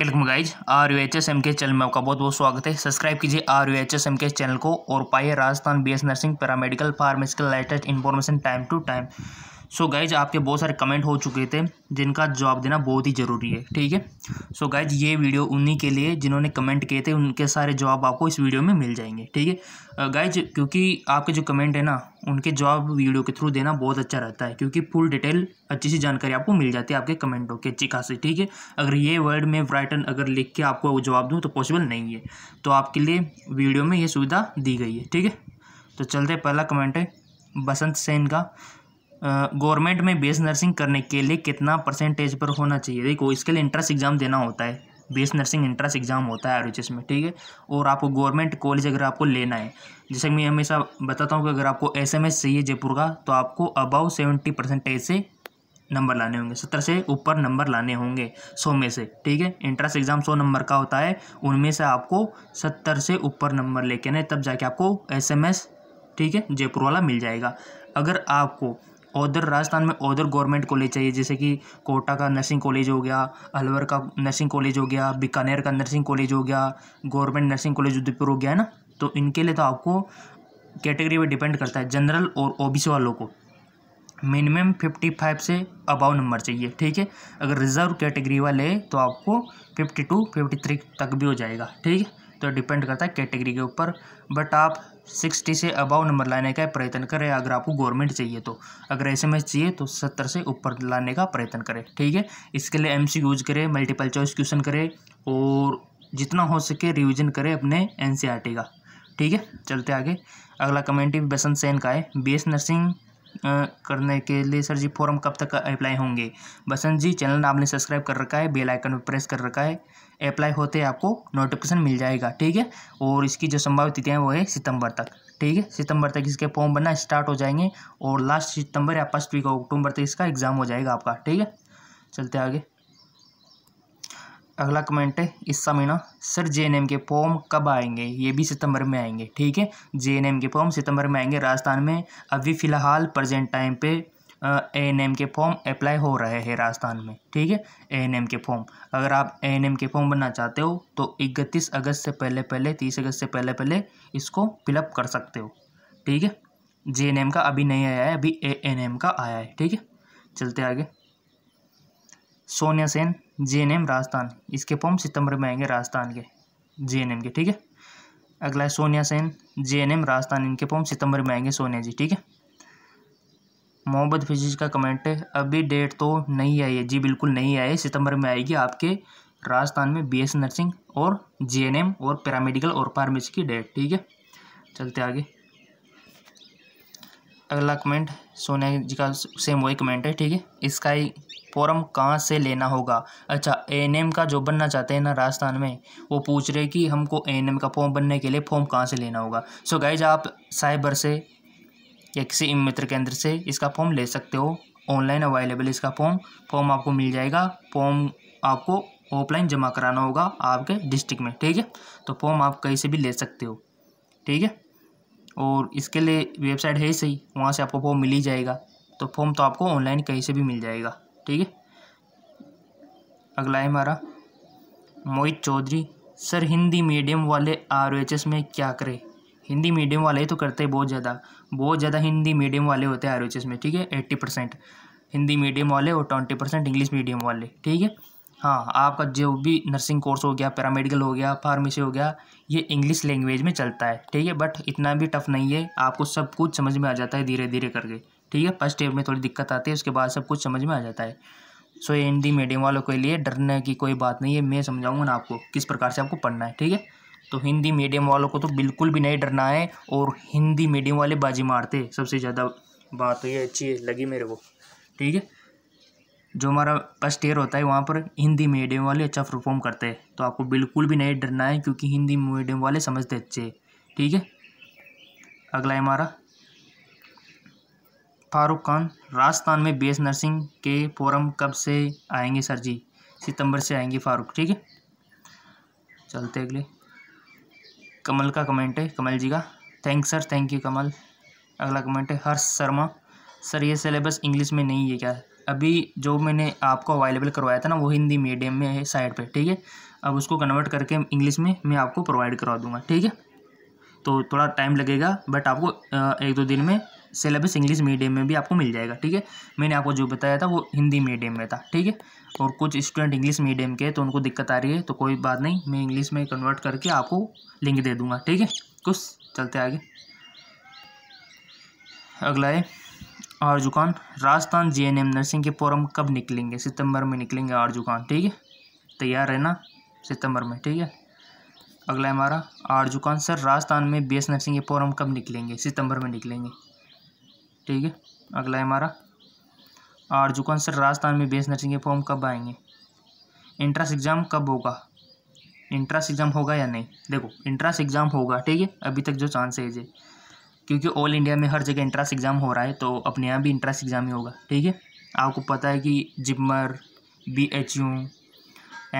welcome guys R U H S M के channel में आपका बहुत बहुत स्वागत है सब्सक्राइब कीजिए R U H S M के चैनल को और पाइए Rajasthan B S nursing paramedical pharmaceutical latest information time to time so guys आपके बहुत सारे कमेंट हो चुके थे जिनका जवाब देना बहुत ही ज़रूरी है ठीक है सो गाइज ये वीडियो उन्हीं के लिए जिन्होंने कमेंट किए थे उनके सारे जवाब आपको इस वीडियो में मिल जाएंगे ठीक है गाइज uh, क्योंकि आपके जो कमेंट है ना उनके जवाब वीडियो के थ्रू देना बहुत अच्छा रहता है क्योंकि फुल डिटेल अच्छी सी जानकारी आपको मिल जाती है आपके कमेंटों की अच्छी खासी ठीक है अगर ये वर्ड में ब्राइटन अगर लिख के आपको जवाब दूँ तो पॉसिबल नहीं है तो आपके लिए वीडियो में ये सुविधा दी गई है ठीक है तो चलते पहला कमेंट है बसंत सेन का गवर्नमेंट में बेस नर्सिंग करने के लिए कितना परसेंटेज पर होना चाहिए देखो इसके लिए इंट्रेंस एग्ज़ाम देना होता है बेस नर्सिंग इंट्रेंस एग्ज़ाम होता है आर में ठीक है और आपको गवर्नमेंट कॉलेज अगर आपको लेना है जैसे मैं हमेशा बताता हूँ कि अगर आपको एस एम एस चाहिए जयपुर का तो आपको अबाउ सेवेंटी परसेंटेज से नंबर लाने होंगे सत्तर से ऊपर नंबर लाने होंगे सौ में से ठीक है इंट्रेंस एग्ज़ाम सौ नंबर का होता है उनमें से आपको सत्तर से ऊपर नंबर लेके आना तब जाके आपको एस एम एस ठीक है जयपुर वाला मिल जाएगा अगर आपको उधर राजस्थान में उधर गवर्नमेंट कॉलेज चाहिए जैसे कि कोटा का नर्सिंग कॉलेज हो गया अलवर का नर्सिंग कॉलेज हो गया बीकानेर का नर्सिंग कॉलेज हो गया गवर्नमेंट नर्सिंग कॉलेज उदयपुर हो गया है ना तो इनके लिए तो आपको कैटेगरी पर डिपेंड करता है जनरल और ओ वालों को मिनिमम फिफ्टी फाइव से अबाव नंबर चाहिए ठीक है अगर रिज़र्व कैटेगरी वाले तो आपको फिफ्टी टू फिफ्टी थ्री तक भी हो जाएगा ठीक है तो डिपेंड करता है कैटेगरी के ऊपर बट आप सिक्सटी से अबाव नंबर लाने का प्रयत्न करें अगर आपको गवर्नमेंट चाहिए तो अगर ऐसे चाहिए तो सत्तर से ऊपर लाने का प्रयत्न करें ठीक है इसके लिए एम यूज करें मल्टीपल चॉइस क्वेश्चन करें और जितना हो सके रिविजन करें अपने एन e का ठीक है चलते आगे अगला कमेंट भी बसंत सेन का है बी नर्सिंग करने के लिए सर जी फॉर्म कब तक अप्लाई होंगे बसंत जी चैनल आपने सब्सक्राइब कर रखा है बेल आइकन पर प्रेस कर रखा है अप्लाई होते हैं आपको नोटिफिकेशन मिल जाएगा ठीक है और इसकी जो संभावित तिथियाँ वो है सितंबर तक ठीक है सितंबर तक इसके फॉर्म बनना स्टार्ट हो जाएंगे और लास्ट सितंबर या फर्स्ट वीक अक्टूबर तक इसका एग्ज़ाम हो जाएगा आपका ठीक है चलते आगे अगला कमेंट है इस समय ना सर जे के फॉर्म कब आएंगे ये भी सितंबर में आएंगे ठीक है जे के फॉर्म सितंबर में आएंगे राजस्थान में अभी फ़िलहाल प्रेजेंट टाइम पे ए एन एम के फॉर्म अप्लाई हो रहे हैं राजस्थान में ठीक है ए एन एम के फॉर्म अगर आप ए एन एम के फॉर्म बनना चाहते हो तो इकतीस अगस्त से पहले पहले तीस अगस्त से पहले पहले इसको फिलअप कर सकते हो ठीक है जे एन एम का अभी नहीं आया है अभी ए एन एम का आया है ठीक है चलते आगे Sonia Sen G N M Rajasthan इसके फॉर्म सितंबर में आएंगे राजस्थान के जे एन एम के ठीक है अगला है Sonia Sen G N M Rajasthan इनके फॉर्म सितंबर में आएंगे सोनिया जी ठीक है मोहम्मद फिजीज का कमेंट है अभी डेट तो नहीं आई है जी बिल्कुल नहीं आई सितंबर में आएगी आपके राजस्थान में बी एस नर्सिंग और जे एन एम और पैरामेडिकल और फार्मेसी की डेट ठीक है चलते आगे अगला कमेंट सोनिया जी का सेम वही कमेंट है ठीक है इसका ही फॉर्म कहाँ से लेना होगा अच्छा एन एम का जो बनना चाहते हैं ना राजस्थान में वो पूछ रहे कि हमको एन एम का फॉर्म बनने के लिए फॉर्म कहाँ से लेना होगा सो so गाइज आप साइबर से या किसी इम मित्र केंद्र से इसका फॉर्म ले सकते हो ऑनलाइन अवेलेबल इसका फॉर्म फॉर्म आपको मिल जाएगा फॉर्म आपको ऑफलाइन जमा कराना होगा आपके डिस्ट्रिक्ट में ठीक है तो फॉर्म आप कहीं से भी ले सकते हो ठीक है और इसके लिए वेबसाइट है सही वहाँ से आपको फॉर्म मिल ही जाएगा तो फॉर्म तो आपको ऑनलाइन कहीं से भी मिल जाएगा ठीक है अगला है हमारा मोहित चौधरी सर हिंदी मीडियम वाले आर में क्या करें हिंदी मीडियम वाले तो करते हैं बहुत ज़्यादा बहुत ज़्यादा हिंदी मीडियम वाले होते हैं आर में ठीक है एट्टी परसेंट हिंदी मीडियम वाले और ट्वेंटी परसेंट इंग्लिश मीडियम वाले ठीक है हाँ आपका जो भी नर्सिंग कोर्स हो गया पैरामेडिकल हो गया फार्मेसी हो गया ये इंग्लिश लैंग्वेज में चलता है ठीक है बट इतना भी टफ नहीं है आपको सब कुछ समझ में आ जाता है धीरे धीरे करके ठीक है फर्स्ट ईयर में थोड़ी दिक्कत आती है उसके बाद सब कुछ समझ में आ जाता है सो हिंदी मीडियम वालों के लिए डरने की कोई बात नहीं है मैं समझाऊंगा ना आपको किस प्रकार से आपको पढ़ना है ठीक है तो हिंदी मीडियम वालों को तो बिल्कुल भी नहीं डरना है और हिंदी मीडियम वाले बाजी मारते सबसे ज़्यादा बात तो ये अच्छी है लगी मेरे को ठीक है जो हमारा फर्स्ट ईयर होता है वहाँ पर हिंदी मीडियम वाले अच्छा परफॉर्म करते हैं तो आपको बिल्कुल भी नहीं डरना है क्योंकि हिंदी मीडियम वाले समझते अच्छे ठीक है अगला है हमारा फारूक खान राजस्थान में बेस नर्सिंग के फोरम कब से आएंगे सर जी सितंबर से आएंगे फारूक ठीक है चलते अगले कमल का कमेंट है कमल जी का thank sir thank you Kamal अगला कमेंट है हर्ष शर्मा सर ये सिलेबस इंग्लिश में नहीं है क्या अभी जो मैंने आपको अवेलेबल करवाया था ना वो हिंदी मीडियम में है साइड पे ठीक है अब उसको कन्वर्ट करके इंग्लिश में मैं आपको प्रोवाइड करवा दूंगा ठीक है तो थोड़ा टाइम लगेगा बट आपको एक दो दिन में सिलेबस इंग्लिश मीडियम में भी आपको मिल जाएगा ठीक है मैंने आपको जो बताया था वो हिंदी मीडियम में था ठीक है और कुछ स्टूडेंट इंग्लिश मीडियम के तो उनको दिक्कत आ रही है तो कोई बात नहीं मैं इंग्लिश में कन्वर्ट करके आपको लिंक दे दूँगा ठीक है कुछ चलते आगे अगला है Arjukan Rajasthan G N M nursing के फॉरम कब निकलेंगे सितंबर में निकलेंगे आरजुकान ठीक है तैयार रहना सितंबर में ठीक है अगला है हमारा आरजुकान सर राजस्थान में बी एस नर्सिंग के फॉरम कब निकलेंगे सितंबर में निकलेंगे ठीक है अगला है हमारा आर जो आंसर राजस्थान में बेस नर्सिंग के फॉर्म कब आएंगे इंट्रेंस एग्ज़ाम कब होगा इंट्रेंस एग्ज़ाम होगा या नहीं देखो इंट्रांस एग्ज़ाम होगा ठीक है अभी तक जो चांस है क्योंकि ऑल इंडिया में हर जगह इंट्रांस एग्ज़ाम हो रहा है तो अपने यहाँ भी इंट्रेंस एग्ज़ाम ही होगा ठीक है आपको पता है कि JIPMER B H U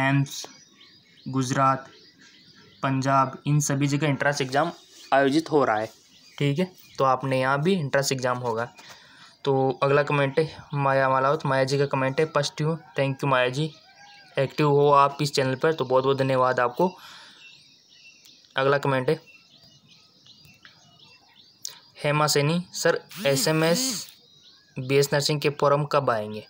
AIIMS Gujarat Punjab इन सभी जगह इंट्रेंस एग्ज़ाम आयोजित हो रहा है ठीक है तो आपने यहाँ भी इंट्रेंस एग्ज़ाम होगा तो अगला कमेंट है माया मालावत तो माया जी का कमेंट है first you thank you Maya ji active हो आप इस चैनल पर तो बहुत बहुत धन्यवाद आपको अगला कमेंट है Hema Saini sir S M S B S nursing के फॉरम कब आएंगे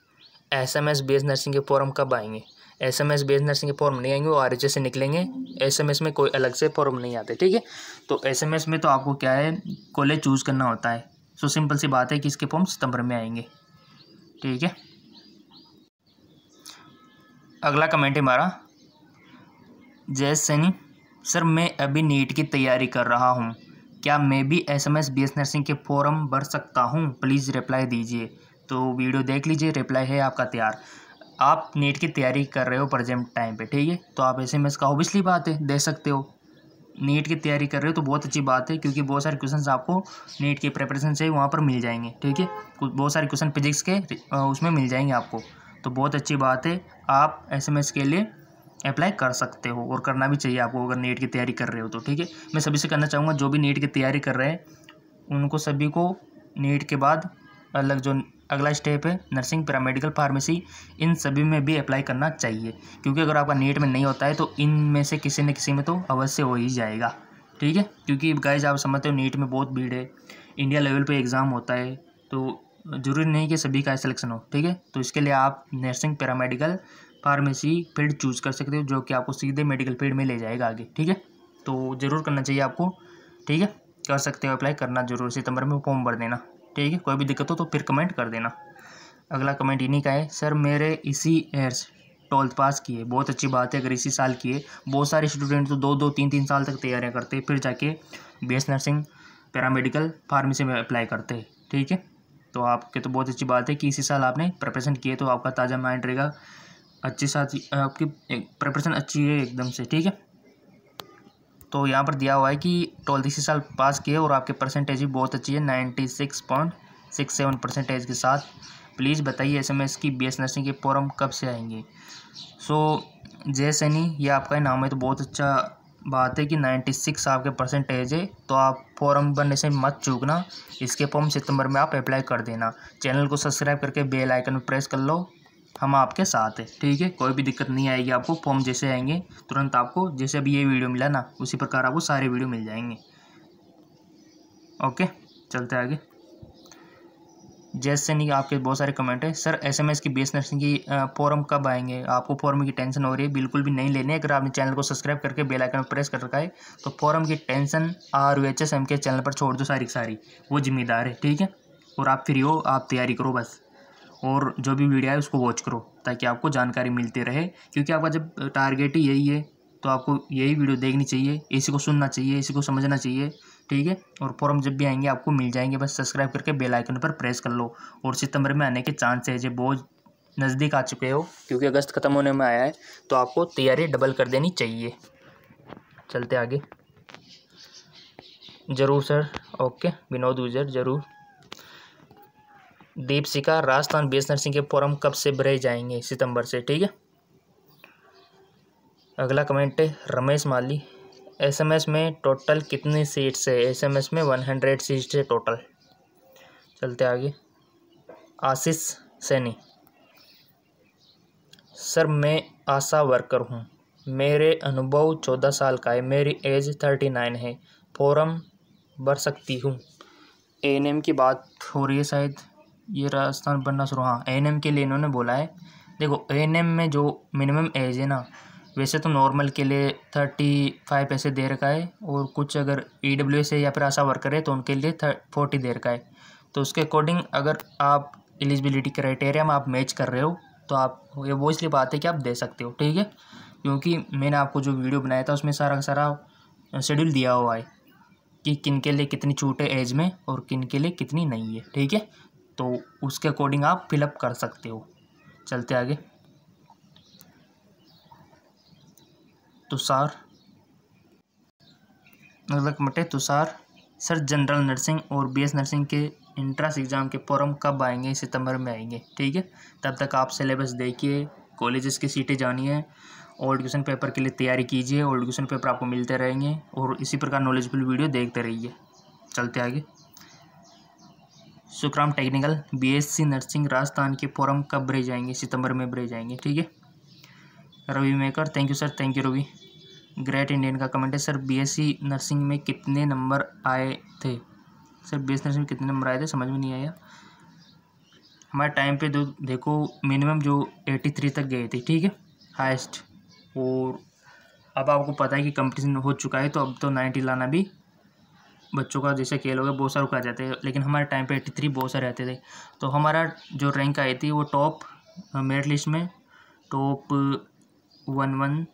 S M S B S nursing के फॉरम कब आएंगे S M S base nursing के फॉर्म नहीं आएंगे वो आर से निकलेंगे एस एम एस में कोई अलग से फॉर्म नहीं आते ठीक है तो एस एम एस में तो आपको क्या है कॉलेज चूज़ करना होता है सो सिंपल सी बात है कि इसके फॉर्म सितंबर में आएंगे ठीक है अगला कमेंट है हमारा जय सैनी सर मैं अभी नीट की तैयारी कर रहा हूँ क्या मैं भी S M S B S nursing के फॉर्म भर सकता हूँ प्लीज़ रिप्लाई दीजिए तो वीडियो देख लीजिए रिप्लाई है आपका तैयार आप नेट की तैयारी कर रहे हो प्रजेंट टाइम पे ठीक है तो आप एस एम एस का ओबियसली बात है दे सकते हो नेट की तैयारी कर रहे हो तो बहुत अच्छी बात है क्योंकि बहुत सारे क्वेश्चन आपको नेट के प्रिपरेशन से वहाँ पर मिल जाएंगे ठीक है बहुत सारे क्वेश्चन फिजिक्स के उसमें मिल जाएंगे आपको तो बहुत अच्छी बात है आप एस के लिए अप्लाई कर सकते हो और करना भी चाहिए आपको अगर नेट की तैयारी कर रहे हो तो ठीक है मैं सभी से करना चाहूँगा जो भी नेट की तैयारी कर रहे हैं उनको सभी को नेट के बाद अलग जो अगला स्टेप है नर्सिंग पैरामेडिकल फार्मेसी इन सभी में भी अप्लाई करना चाहिए क्योंकि अगर आपका नीट में नहीं होता है तो इन में से किसी न किसी में तो अवश्य हो ही जाएगा ठीक है क्योंकि गाइज आप समझते हो नीट में बहुत भीड़ है इंडिया लेवल पर एग्ज़ाम होता है तो ज़रूरी नहीं कि सभी का सिलेक्शन हो ठीक है तो इसके लिए आप nursing paramedical pharmacy field choose कर सकते हो जो कि आपको सीधे मेडिकल फील्ड में ले जाएगा आगे ठीक है तो ज़रूर करना चाहिए आपको ठीक है कर सकते हो अप्लाई करना जरूर सितंबर में फॉर्म भर देना ठीक है कोई भी दिक्कत हो तो फिर कमेंट कर देना अगला कमेंट इन्हीं का है सर मेरे इसी ट्वेल्थ पास किए बहुत अच्छी बात है अगर इसी साल किए बहुत सारे स्टूडेंट तो दो दो तीन तीन साल तक तैयारियाँ करते फिर जाके B S nursing paramedical pharmacy में अप्लाई करते हैं ठीक है तो आपके तो बहुत अच्छी बात है कि इसी साल आपने प्रिपरेशन किए तो आपका ताज़ा माइंड रहेगा अच्छे साथ आपकी प्रिपरेशन अच्छी है एकदम से ठीक है तो यहाँ पर दिया हुआ है कि ट्वेल्थ इसी साल पास किए और आपके परसेंटेज भी बहुत अच्छी है ninety six point six seven percentage के साथ प्लीज़ बताइए एस एम एस की बी एस नर्सिंग के फॉर्म कब से आएंगे सो जय सैनी ये आपका इनाम है तो बहुत अच्छा बात है कि नाइन्टी सिक्स आपके परसेंटेज है तो आप फॉर्म बनने से मत चूकना इसके फॉर्म सितंबर में आप अप्लाई कर देना चैनल को सब्सक्राइब करके बेल आइकन प्रेस कर लो हम आपके साथ हैं ठीक है कोई भी दिक्कत नहीं आएगी आपको फॉर्म जैसे आएंगे तुरंत आपको जैसे अभी ये वीडियो मिला ना उसी प्रकार आपको सारे वीडियो मिल जाएंगे ओके चलते आगे जैसे नहीं आपके बहुत सारे कमेंट है सर एसएमएस की बेस नर्सिंग की फॉर्म कब आएंगे आपको फॉर्म की टेंशन हो रही है बिल्कुल भी नहीं लेने अगर आपने चैनल को सब्सक्राइब करके बेल आइकन पर प्रेस कर रखा है तो फॉर्म की tension R U H S M के चैनल पर छोड़ दो सारी सारी वो जिम्मेदार है ठीक है और आप फ्री हो आप तैयारी करो बस और जो भी वीडियो है उसको वॉच करो ताकि आपको जानकारी मिलती रहे क्योंकि आपका जब टारगेट ही यही है तो आपको यही वीडियो देखनी चाहिए इसी को सुनना चाहिए इसी को समझना चाहिए ठीक है और फॉर्म जब भी आएंगे आपको मिल जाएंगे बस सब्सक्राइब करके बेल आइकन पर प्रेस कर लो और सितंबर में आने के चांस है जो बहुत नज़दीक आ चुके हो क्योंकि अगस्त ख़त्म होने में आया है तो आपको तैयारी डबल कर देनी चाहिए चलते आगे ज़रूर सर ओके विनोद गुजर ज़रूर Deepshikha Rajasthan B S nursing के फोरम कब से भरे जाएंगे सितंबर से ठीक है अगला कमेंट है रमेश माली एसएमएस में टोटल कितनी सीट्स है एसएमएस में वन हंड्रेड सीट्स है टोटल चलते आगे आशीष सैनी सर मैं आशा वर्कर हूँ मेरे अनुभव चौदह साल का है मेरी एज थर्टी नाइन है फॉरम भर सकती हूँ ए एन एम की बात हो रही है शायद ये राजस्थान शुरू हाँ एन एम के लिए इन्होंने बोला है देखो एन एम में जो मिनिमम एज है ना वैसे तो नॉर्मल के लिए थर्टी फाइव पैसे दे रखा है और कुछ अगर ई डब्ल्यू एस है या फिर आशा वर्कर है तो उनके लिए फोर्टी दे रखा है तो उसके अकॉर्डिंग अगर आप एलिजिबिलिटी क्राइटेरिया में आप मैच कर रहे हो तो आप ये वो इसलिए बात है कि आप दे सकते हो ठीक है क्योंकि मैंने आपको जो वीडियो बनाया था उसमें सारा सारा शेड्यूल दिया हुआ है कि किन के लिए कितनी छूट है एज में और किन के लिए कितनी नहीं है ठीक है तो उसके अकॉर्डिंग आप फिलअप कर सकते हो चलते आगे तुषार तो नजक मटे तुषार सर जनरल नर्सिंग और बीएस नर्सिंग के इंट्रेंस एग्ज़ाम के फॉर्म कब आएंगे सितंबर में आएंगे ठीक है तब तक आप सिलेबस देखिए कॉलेजेस की सीटें जानिए ओल्ड क्वेश्चन पेपर के लिए तैयारी कीजिए ओल्ड क्वेश्चन पेपर आपको मिलते रहेंगे और इसी प्रकार नॉलेजफुल वीडियो देखते रहिए चलते आगे Sukhram technical BSc nursing Rajasthan के फॉरम कब भरे जाएंगे सितंबर में भरे जाएंगे ठीक है रवि मेकर thank you sir thank you Ravi great Indian का कमेंट है सर बीएससी नर्सिंग में कितने नंबर आए थे सर बी नर्सिंग में कितने नंबर आए थे समझ में नहीं आया हमारे टाइम पर देखो मिनिमम जो एटी थ्री तक गए थे ठीक है हाइस्ट और अब आपको पता है कि कंपटीशन हो चुका है तो अब तो नाइन्टी लाना भी बच्चों का जैसे खेल हो गया बहुत सारे जाते हैं लेकिन हमारे टाइम पे एट्टी थ्री बहुत सारे रहते थे तो हमारा जो रैंक आई थी वो टॉप मेरिट लिस्ट में टॉप वन वन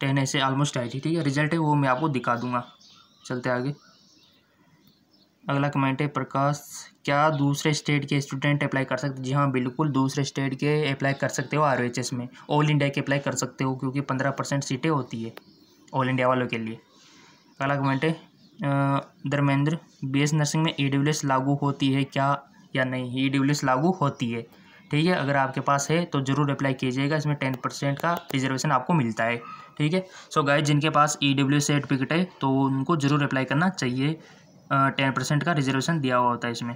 टेन ऐसे ऑलमोस्ट आई थी ठीक है रिजल्ट है वो मैं आपको दिखा दूंगा चलते आगे अगला कमेंट है प्रकाश क्या दूसरे स्टेट के स्टूडेंट अप्लाई कर सकते जी हाँ बिल्कुल दूसरे स्टेट के अप्लाई कर सकते हो आर में ऑल इंडिया के अप्लाई कर सकते हो क्योंकि पंद्रह परसेंट सीटें होती है ऑल इंडिया वालों के लिए अगला कमेंट है धर्मेंद्र बी एस नर्सिंग में ई लागू होती है क्या या नहीं ई लागू होती है ठीक है अगर आपके पास है तो ज़रूर अप्लाई कीजिएगा इसमें टेन परसेंट का रिजर्वेशन आपको मिलता है ठीक है सो गाइस जिनके पास ई डब्ल्यू सर्टिफिकेट है तो उनको ज़रूर अप्लाई करना चाहिए टेन परसेंट का रिजर्वेशन दिया हुआ होता है इसमें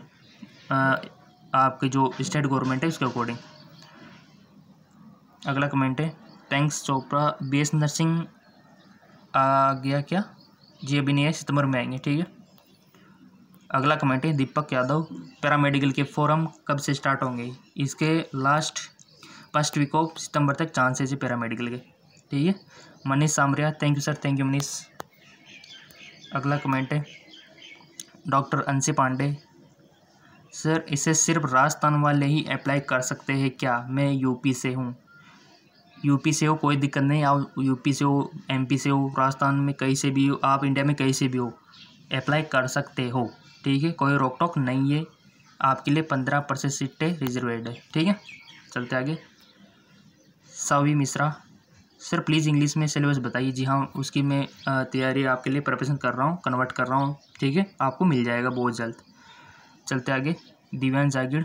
आपके जो स्टेट गवर्नमेंट है उसके अकॉर्डिंग अगला कमेंट है thanks Chopra B S nursing आ गया क्या जी अभी नहीं है सितंबर में आएंगे ठीक है अगला कमेंट है दीपक यादव पैरामेडिकल के फोरम कब से स्टार्ट होंगे इसके लास्ट फर्स्ट वीक ऑफ सितंबर तक चांसेस है पैरामेडिकल के ठीक है Manish Samaria thank you sir thank you Manish अगला कमेंट है डॉक्टर अंशी पांडे सर इसे सिर्फ राजस्थान वाले ही अप्लाई कर सकते हैं क्या मैं यूपी से हूँ यूपी से हो कोई दिक्कत नहीं आप यूपी से हो एमपी से हो राजस्थान में कहीं से भी हो आप इंडिया में कहीं से भी हो अप्लाई कर सकते हो ठीक है कोई रोक टोक नहीं है आपके लिए पंद्रह परसेंट सीटें रिजर्वेड है ठीक है चलते आगे Savi Mishra sir please English में सिलेबस बताइए जी हाँ उसकी मैं तैयारी आपके लिए प्रपेशन कर रहा हूँ कन्वर्ट कर रहा हूँ ठीक है आपको मिल जाएगा बहुत जल्द चलते आगे Divyang Jagid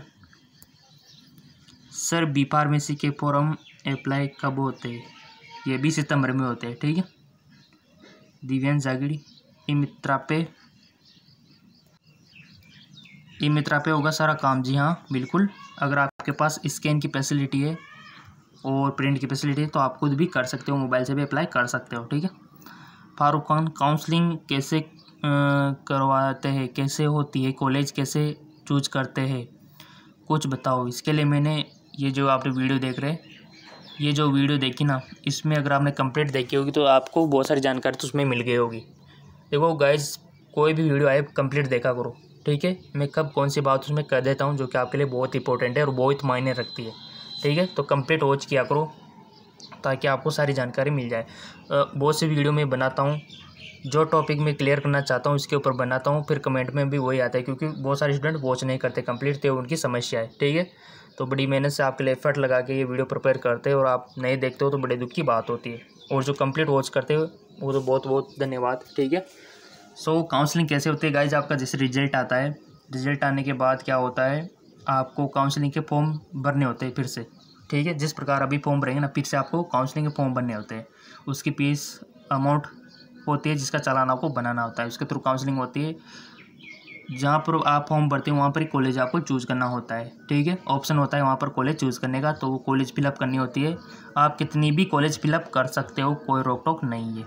sir B pharmacy के फोरम अप्लाई कब होते हैं ये भी सितंबर में होते हैं ठीक है दिव्यान जागड़ी ई मित्रा पे ई मित्रा पे होगा सारा काम जी हाँ बिल्कुल अगर आपके पास स्कैन की फैसिलिटी है और प्रिंट की फैसिलिटी है तो आप खुद भी कर सकते हो मोबाइल से भी अप्लाई कर सकते हो ठीक है फारूक खान काउंसलिंग कैसे करवाते हैं कैसे होती है कॉलेज कैसे चूज करते हैं कुछ बताओ इसके लिए मैंने ये जो आप वीडियो देख रहे हैं ये जो वीडियो देखी ना इसमें अगर आपने कंप्लीट देखी होगी तो आपको बहुत सारी जानकारी तो उसमें मिल गई होगी देखो गाइज कोई भी वीडियो आए कंप्लीट देखा करो ठीक है मैं कब कौन सी बात उसमें कर देता हूँ जो कि आपके लिए बहुत इंपॉर्टेंट है और बहुत मायने रखती है ठीक है तो कंप्लीट वॉच किया करो ताकि आपको सारी जानकारी मिल जाए बहुत सी वीडियो में बनाता हूँ जो टॉपिक मैं क्लियर करना चाहता हूँ इसके ऊपर बनाता हूँ फिर कमेंट में भी वही आता है क्योंकि बहुत सारे स्टूडेंट वॉच नहीं करते कंप्लीट तो उनकी समस्या है ठीक है तो बड़ी मेहनत से आपके लिए एफर्ट लगा के ये वीडियो प्रिपेयर करते हैं और आप नहीं देखते हो तो बड़े दुख की बात होती है और जो कंप्लीट वॉच करते हो वो तो बहुत बहुत धन्यवाद ठीक है सो so, काउंसलिंग कैसे होती है गाइज आपका जैसे रिजल्ट आता है रिजल्ट आने के बाद क्या होता है आपको काउंसलिंग के फॉर्म भरने होते हैं फिर से ठीक है जिस प्रकार अभी फॉर्म भरेंगे ना फिर से आपको काउंसलिंग के फॉर्म भरने होते हैं उसकी फीस अमाउंट होती है जिसका चालान आपको बनाना होता है उसके थ्रू काउंसलिंग होती है जहाँ पर आप फॉर्म भरते हैं वहाँ पर कॉलेज आपको चूज़ करना होता है ठीक है ऑप्शन होता है वहाँ पर कॉलेज चूज़ करने का तो वो कॉलेज फिलअप करनी होती है आप कितनी भी कॉलेज फिलअप कर सकते हो कोई रोक टोक नहीं है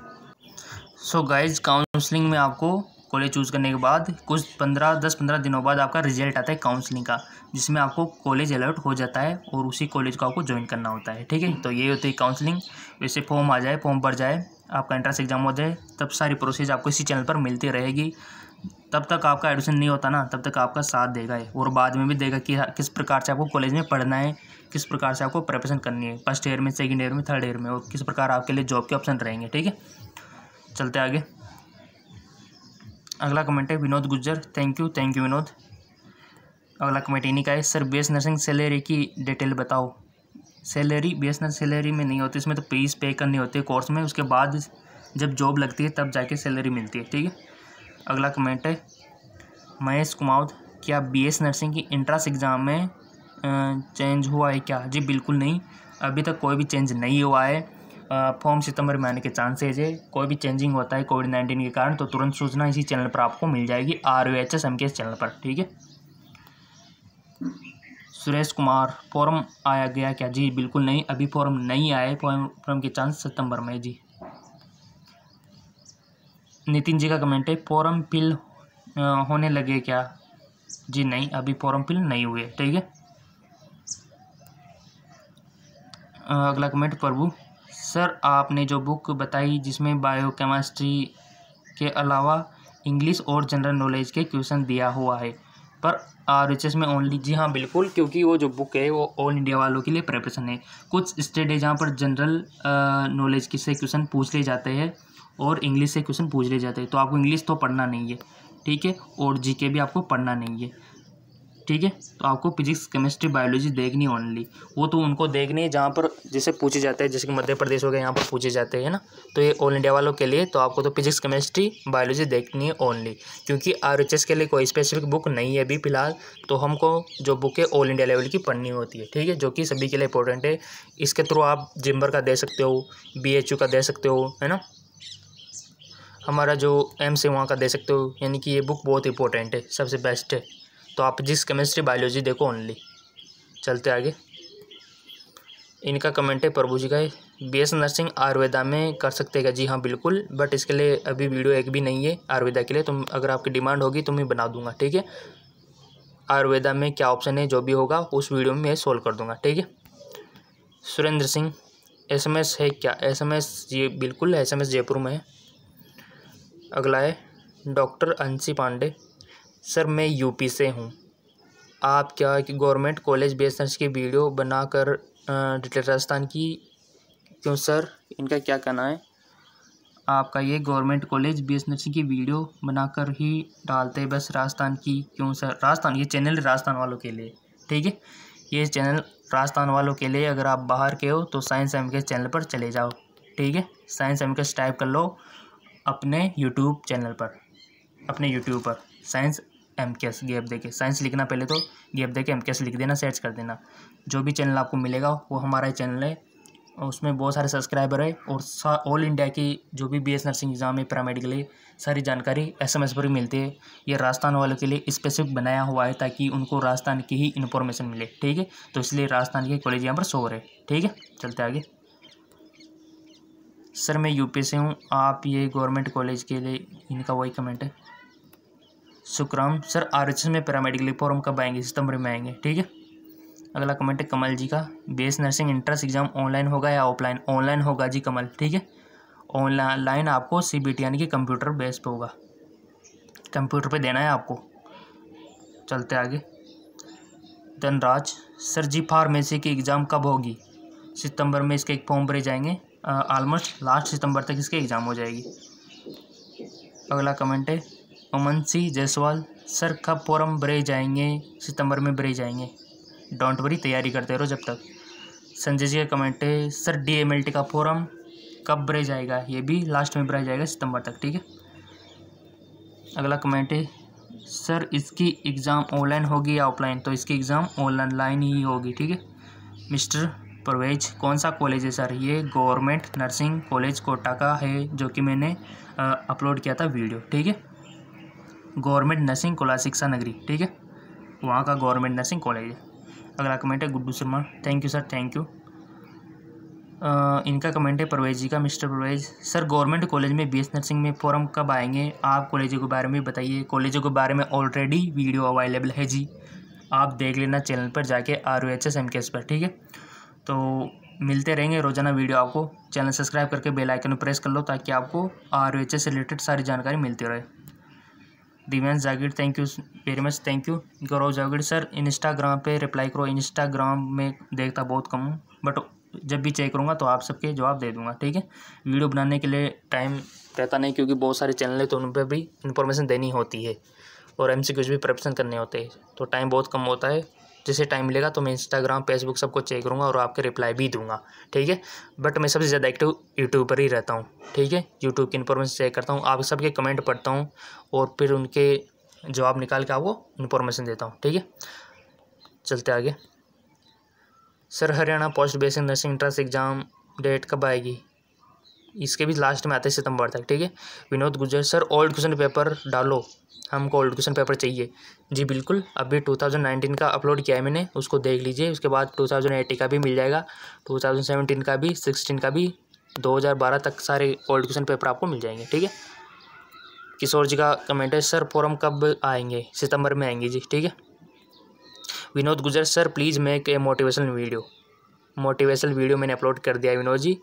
सो गाइज काउंसलिंग में आपको कॉलेज चूज़ करने के बाद कुछ पंद्रह दस पंद्रह दिनों बाद आपका रिजल्ट आता है काउंसलिंग का जिसमें आपको कॉलेज अलर्ट हो जाता है और उसी कॉलेज को आपको ज्वाइन करना होता है ठीक है तो ये होती है काउंसलिंग वैसे फॉर्म आ जाए फॉर्म भर जाए आपका एंट्रेंस एग्जाम हो जाए तब सारी प्रोसेस आपको इसी चैनल पर मिलती रहेगी तब तक आपका एडमिशन नहीं होता ना तब तक आपका साथ देगा है और बाद में भी देगा कि हाँ, किस प्रकार से आपको कॉलेज में पढ़ना है किस प्रकार से आपको प्रेपरेशन करनी है फर्स्ट ईयर में सेकेंड ईयर में थर्ड ईयर में और किस प्रकार आपके लिए जॉब के ऑप्शन रहेंगे ठीक है चलते आगे अगला कमेंट है Vinod Gujjar thank you thank you Vinod अगला कमेंट इन्हीं का है सर बेस नर्सिंग सैलरी की डिटेल बताओ सैलरी बेस नर्सिंग सैलरी में नहीं होती इसमें तो फीस पे करनी होती है कोर्स में उसके बाद जब जॉब लगती है तब जाके सैलरी मिलती है ठीक है अगला कमेंट है महेश कुमाऊद क्या बीएस नर्सिंग की इंट्रांस एग्ज़ाम में चेंज हुआ है क्या जी बिल्कुल नहीं अभी तक कोई भी चेंज नहीं हुआ है फॉर्म सितंबर में आने के चांसेज है कोई भी चेंजिंग होता है कोविड नाइन्टीन के कारण तो तुरंत सूचना इसी चैनल पर आपको मिल जाएगी R U H S M K S channel पर ठीक है सुरेश कुमार फॉर्म आया गया क्या जी बिल्कुल नहीं अभी फॉर्म नहीं आए फॉर्म फॉर्म के चांस सितंबर में जी नितिन जी का कमेंट है फॉरम फिल होने लगे क्या जी नहीं अभी फॉरम फिल नहीं हुए ठीक है अगला कमेंट प्रभु सर आपने जो बुक बताई जिसमें बायोकेमिस्ट्री के अलावा इंग्लिश और जनरल नॉलेज के क्वेश्चन दिया हुआ है पर आर एच एस में ओनली जी हाँ बिल्कुल क्योंकि वो जो बुक है वो ऑल इंडिया वालों के लिए प्रेपरेशन है कुछ स्टेट है जहाँ पर जनरल नॉलेज के से क्वेश्चन पूछ ले जाते हैं और इंग्लिश से क्वेश्चन पूछ ले जाते हैं तो आपको इंग्लिश तो पढ़ना नहीं है ठीक है और जीके भी आपको पढ़ना नहीं है ठीक है तो आपको फिजिक्स केमिस्ट्री बायोलॉजी देखनी ओनली वो तो उनको देखनी है जहाँ पर जैसे पूछे जाते हैं जैसे कि मध्य प्रदेश हो गया यहाँ पर पूछे जाते हैं ना तो ये ऑल इंडिया वालों के लिए तो आपको तो फिजिक्स केमिस्ट्री बायोलॉजी देखनी है ओनली क्योंकि आर के लिए कोई स्पेसिफिक बुक नहीं है अभी फिलहाल तो हमको जो बुक है ऑल इंडिया लेवल की पढ़नी होती है ठीक है जो कि सभी के लिए इंपॉर्टेंट है इसके थ्रू आप जिम्बर का दे सकते हो बी का दे सकते हो है ना हमारा जो एम्स है वहाँ का दे सकते हो यानी कि ये बुक बहुत इंपॉर्टेंट है सबसे बेस्ट है तो आप जिस केमिस्ट्री बायोलॉजी देखो ओनली चलते आगे इनका कमेंट है प्रभु जी का बी एस नर्सिंग आयुर्वेदा में कर सकते हैं जी हाँ बिल्कुल बट इसके लिए अभी वीडियो एक भी नहीं है आयुर्वेदा के लिए तो अगर आपकी डिमांड होगी तो मैं बना दूंगा ठीक है आयुर्वेदा में क्या ऑप्शन है जो भी होगा उस वीडियो में मैं सोल्व कर दूंगा ठीक है सुरेंद्र सिंह एसएमएस है क्या एसएमएस ये बिल्कुल एसएमएस जयपुर में है अगला है डॉक्टर अंशी पांडे सर मैं यूपी से हूँ आप क्या कि गवर्नमेंट कॉलेज बेसर्स की वीडियो बनाकर डिटेल राजस्थान की क्यों सर इनका क्या कहना है आपका ये गवर्नमेंट कॉलेज बी बेसनर्स की वीडियो बनाकर ही डालते हैं बस राजस्थान की क्यों सर राजस्थान ये चैनल राजस्थान वालों के लिए ठीक है ये चैनल राजस्थान वालों के लिए अगर आप बाहर के हो तो साइंस एम के चैनल पर चले जाओ ठीक है साइंस एम के टाइप कर लो अपने यूट्यूब चैनल पर अपने यूट्यूब पर science M K S gap दे के साइंस लिखना पहले तो गैप दे के एम के एस लिख देना सर्च कर देना जो भी चैनल आपको मिलेगा वो हमारा चैनल है उसमें बहुत सारे सब्सक्राइबर है और ऑल इंडिया की जो भी बी एस नर्सिंग एग्ज़ाम है पैरामेडिकल है सारी जानकारी एस एम एस पर ही मिलती है ये राजस्थान वालों के लिए स्पेसिफिक बनाया हुआ है ताकि उनको राजस्थान की ही इन्फॉर्मेशन मिले ठीक है तो इसलिए राजस्थान के कॉलेज यहाँ पर शोर है ठीक है चलते आगे सर मैं यूपी से हूँ आप ये गवर्नमेंट कॉलेज के लिए इनका वही कमेंट है Sukhram sir R H S में पैरामेडिकल फॉर्म कब आएंगे सितंबर में आएंगे ठीक है अगला कमेंट है कमल जी का base nursing entrance exam online होगा या ऑफलाइन ऑनलाइन होगा जी कमल ठीक है ऑनलाइन आपको सी बी टी यानी कि कंप्यूटर बेस पे होगा कंप्यूटर पे देना है आपको चलते आगे धनराज सर जी फार्मेसी की एग्ज़ाम कब होगी सितंबर में इसके एक फॉर्म भरे जाएंगे ऑलमोस्ट लास्ट सितंबर तक इसकी एग्ज़ाम हो जाएगी अगला कमेंट है अमन सिंह जायसवाल सर कब फॉरम ब्रे जाएंगे सितंबर में ब्रे जाएंगे डोंट वरी तैयारी करते रहो जब तक संजय जी का कमेंट है सर डी का फॉरम कब ब्रे जाएगा ये भी लास्ट में भरा जाएगा सितंबर तक ठीक है अगला कमेंट है सर इसकी एग्ज़ाम ऑनलाइन होगी या ऑफलाइन तो इसकी एग्ज़ाम ऑनलाइन ही होगी ठीक है मिस्टर प्रवेज कौन सा कॉलेज है सर ये गवर्नमेंट नर्सिंग कॉलेज कोटा का है जो कि मैंने अपलोड किया था वीडियो ठीक है गवर्नमेंट नर्सिंग कोला शिक्षा नगरी ठीक है वहाँ का गवर्नमेंट नर्सिंग कॉलेज है अगला कमेंट है Guddu Sharma thank you sir thank you इनका कमेंट है परवेज जी का mister Parvez sir government college में बीएस नर्सिंग में फॉर्म कब आएंगे आप कॉलेजों के बारे में बताइए कॉलेजों के बारे में ऑलरेडी वीडियो अवेलेबल है जी आप देख लेना चैनल पर जाके R O H S M K S पर ठीक है तो मिलते रहेंगे रोज़ाना वीडियो आपको चैनल सब्सक्राइब करके बेल आइकन प्रेस कर लो ताकि आपको आर से रिलेटेड सारी जानकारी मिलती रहे Divyansh Jagir thank you very much thank you Gaurav Jagir sir Instagram पे रिप्लाई करो इंस्टाग्राम में देखता बहुत कम हूँ बट जब भी चेक करूँगा तो आप सबके जवाब दे दूँगा ठीक है वीडियो बनाने के लिए टाइम रहता नहीं क्योंकि बहुत सारे चैनल हैं तो उन पर भी इन्फॉर्मेशन देनी होती है और एम भी प्रपेशन करने होते हैं तो टाइम बहुत कम होता है जैसे टाइम मिलेगा तो मैं इंस्टाग्राम फेसबुक सबको चेक करूँगा और आपके रिप्लाई भी दूंगा ठीक है बट मैं सबसे ज़्यादा एक्टिव यूट्यूब पर ही रहता हूँ ठीक है यूट्यूब की इन्फॉर्मेशन चेक करता हूँ आप सबके कमेंट पढ़ता हूँ और फिर उनके जवाब निकाल के आपको इन्फॉर्मेशन देता हूँ ठीक है चलते आगे sir Haryana post basic nursing entrance exam date कब आएगी इसके भी लास्ट में आते हैं सितंबर तक ठीक है Vinod Gujar sir old question paper डालो हमको ओल्ड क्वेश्चन पेपर चाहिए जी बिल्कुल अभी 2019 का अपलोड किया है मैंने उसको देख लीजिए उसके बाद 2080 का भी मिल जाएगा 2017 का भी 16 का भी 2012 तक सारे ओल्ड क्वेश्चन पेपर आपको मिल जाएंगे ठीक है किशोर जी का कमेंट है सर फोरम कब आएंगे सितंबर में आएंगे जी ठीक है Vinod Gujar sir please make a motivational video motivational video मैंने अपलोड कर दिया विनोद जी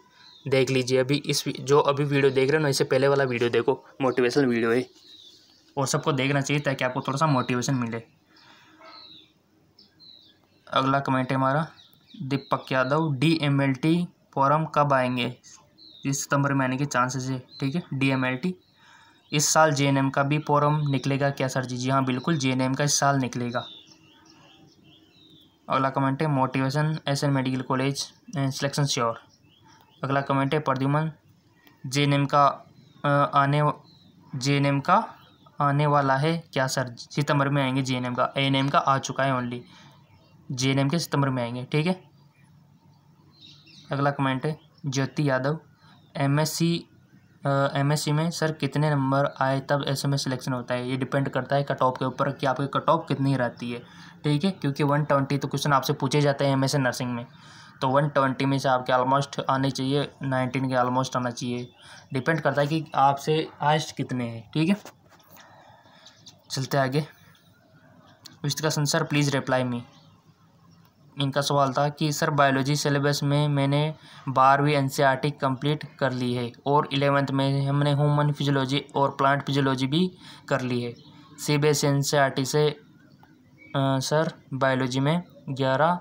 देख लीजिए अभी इस जो अभी वीडियो देख रहे हो ना इससे पहले वाला वीडियो देखो मोटिवेशनल वीडियो है और सबको देखना चाहिए ताकि आपको थोड़ा सा मोटिवेशन मिले अगला कमेंट है हमारा Deepak Yadav D M L T form कब आएंगे इस सितंबर में आने के चांसेस है ठीक है डी एम एल टी इस साल जे एन एम का भी फॉरम निकलेगा क्या सर जी जी हाँ बिल्कुल जे एन एम का इस साल निकलेगा अगला कमेंट है motivation S N medical college and selection sure अगला कमेंट है प्रद्युमन जे एन एम का आने जे एन एम का आने वाला है क्या सर सितंबर में आएंगे जे का ए का आ चुका है ओनली जे के सितंबर में आएंगे ठीक है अगला कमेंट है ज्योति यादव एमएससी एमएससी में सर कितने नंबर आए तब ऐसे में सिलेक्शन होता है ये डिपेंड करता है कट ऑफ के ऊपर कि आपकी कट ऑफ कितनी रहती है ठीक है क्योंकि वन ट्वेंटी तो क्वेश्चन आपसे पूछे जाते हैं एमएससी नर्सिंग में तो वन ट्वेंटी में से आपके ऑलमोस्ट आने चाहिए नाइनटीन के ऑलमोस्ट आना चाहिए डिपेंड करता है कि आपसे आइस्ट कितने हैं ठीक है चलते आगे इसका सर संसार प्लीज़ रिप्लाई मी इनका सवाल था कि सर बायोलॉजी सिलेबस में मैंने बारहवीं एन सी कंप्लीट कर ली है और इलेवेंथ में हमने ह्यूमन फिजियोलॉजी और प्लांट फिजियोलॉजी भी कर ली है C B S N C से आ, सर बायोलॉजी में ग्यारह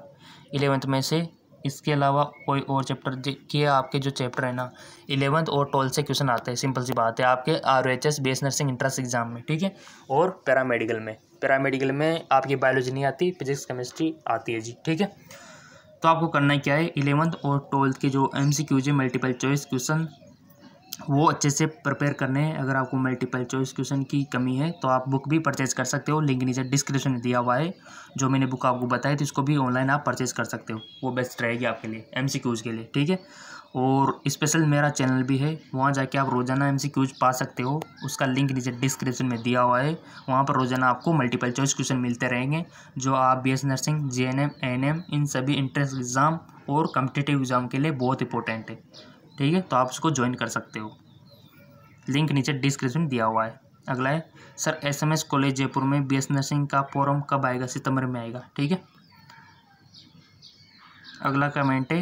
इलेवेंथ में से इसके अलावा कोई और चैप्टर के आपके जो चैप्टर है ना इलेवंथ और ट्वेल्थ से क्वेश्चन आते हैं सिंपल सी बात है आपके R H S base nursing entrance exam में ठीक है और पैरामेडिकल में पैरामेडिकल में आपकी बायोलॉजी नहीं आती फिजिक्स केमिस्ट्री आती है जी ठीक है तो आपको करना क्या है इलेवंथ और ट्वेल्थ के जो M C Qs multiple choice question वो अच्छे से प्रिपेयर करने हैं अगर आपको मल्टीपल चॉइस क्वेश्चन की कमी है तो आप बुक भी परचेज कर सकते हो लिंक नीचे डिस्क्रिप्शन में दिया हुआ है जो मैंने बुक आपको बताई तो इसको भी ऑनलाइन आप परचेज कर सकते हो वो बेस्ट रहेगी आपके लिए एम के लिए ठीक है और स्पेशल मेरा चैनल भी है वहाँ जाके आप रोज़ाना एम पा सकते हो उसका लिंक नीचे डिस्क्रिप्शन में दिया हुआ है वहाँ पर रोज़ाना आपको मल्टीपल चॉइस क्वेश्चन मिलते रहेंगे जो आप बी नर्सिंग जे एन इन सभी इंट्रेंस एग्ज़ाम और कम्पिटेटिव एग्ज़ाम के लिए बहुत इंपॉर्टेंट है ठीक है तो आप उसको ज्वाइन कर सकते हो लिंक नीचे डिस्क्रिप्शन दिया हुआ है अगला है सर एसएमएस कॉलेज जयपुर में बी एस नर्सिंग का फॉरम कब आएगा सितंबर में आएगा ठीक है अगला कमेंट है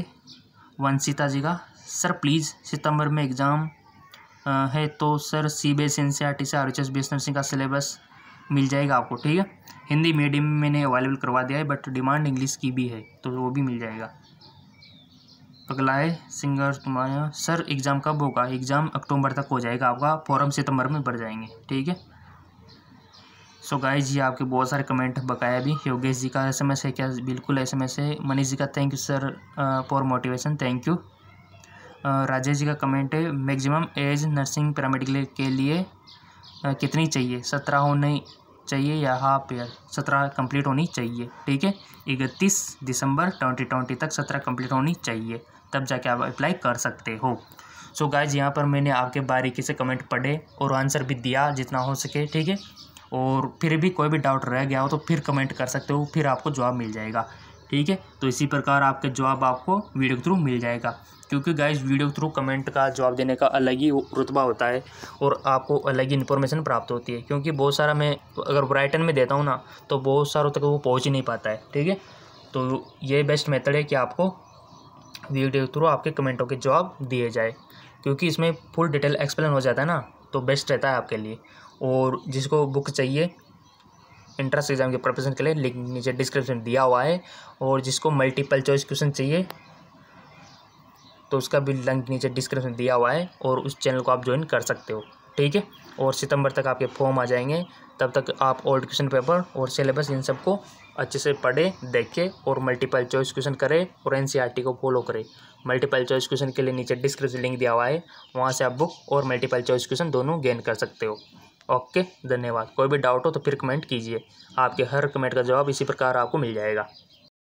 वंशिता जी का सर प्लीज़ सितंबर में एग्ज़ाम है तो sir C B S N C R T से R H S B S nursing का सिलेबस मिल जाएगा आपको ठीक है हिंदी मीडियम में मैंने अवेलेबल करवा दिया है बट डिमांड इंग्लिश की भी है तो वो भी मिल जाएगा है सिंगर तुम्हारा सर एग्ज़ाम कब होगा एग्ज़ाम अक्टूबर तक हो जाएगा आपका फॉरम सितंबर में भर जाएंगे ठीक है सो so जी आपके बहुत सारे कमेंट बकाया भी योगेश जी का एसएमएस है क्या बिल्कुल एसएमएस है मनीष जी का thank you sir for motivation thank you Rajesh ji का कमेंट है मैक्सिमम एज नर्सिंग पैरामेडिकल के लिए uh, कितनी चाहिए सत्रह होनी चाहिए या हाफ ईयर सत्रह कंप्लीट होनी चाहिए ठीक है इकतीस दिसंबर ट्वेंटी ट्वेंटी तक सत्रह कंप्लीट होनी चाहिए तब जाके आप अप्लाई कर सकते हो सो so गाइज यहाँ पर मैंने आपके बारीकी से कमेंट पढ़े और आंसर भी दिया जितना हो सके ठीक है और फिर भी कोई भी डाउट रह गया हो तो फिर कमेंट कर सकते हो फिर आपको जवाब मिल जाएगा ठीक है तो इसी प्रकार आपके जवाब आपको वीडियो के थ्रू मिल जाएगा क्योंकि गाइज वीडियो के थ्रू कमेंट का जवाब देने का अलग ही रुतबा होता है और आपको अलग ही इन्फॉर्मेशन प्राप्त होती है क्योंकि बहुत सारा मैं अगर ब्राइटन में देता हूँ ना तो बहुत सारों तक वो पहुँच ही नहीं पाता है ठीक है तो ये बेस्ट मेथड है कि आपको वीडियो के थ्रू आपके कमेंटों के जवाब दिए जाए क्योंकि इसमें फुल डिटेल एक्सप्लेन हो जाता है ना तो बेस्ट रहता है आपके लिए और जिसको बुक चाहिए इंट्रेंस एग्ज़ाम के प्रपेशन के लिए लिंक नीचे डिस्क्रिप्शन दिया हुआ है और जिसको मल्टीपल चॉइस क्वेश्चन चाहिए तो उसका भी लिंक नीचे डिस्क्रिप्शन दिया हुआ है और उस चैनल को आप ज्वाइन कर सकते हो ठीक है और सितंबर तक आपके फॉर्म आ जाएंगे तब तक आप ओल्ड क्वेश्चन पेपर और सिलेबस इन सबको अच्छे से पढ़े देखें और मल्टीपल चॉइस क्वेश्चन करें और एन e को फॉलो करें मल्टीपल चॉइस क्वेश्चन के लिए नीचे डिस्क्रिप्शन लिंक दिया हुआ है वहाँ से आप बुक और मल्टीपल चॉइस क्वेश्चन दोनों गेन कर सकते हो ओके धन्यवाद कोई भी डाउट हो तो फिर कमेंट कीजिए आपके हर कमेंट का जवाब इसी प्रकार आपको मिल जाएगा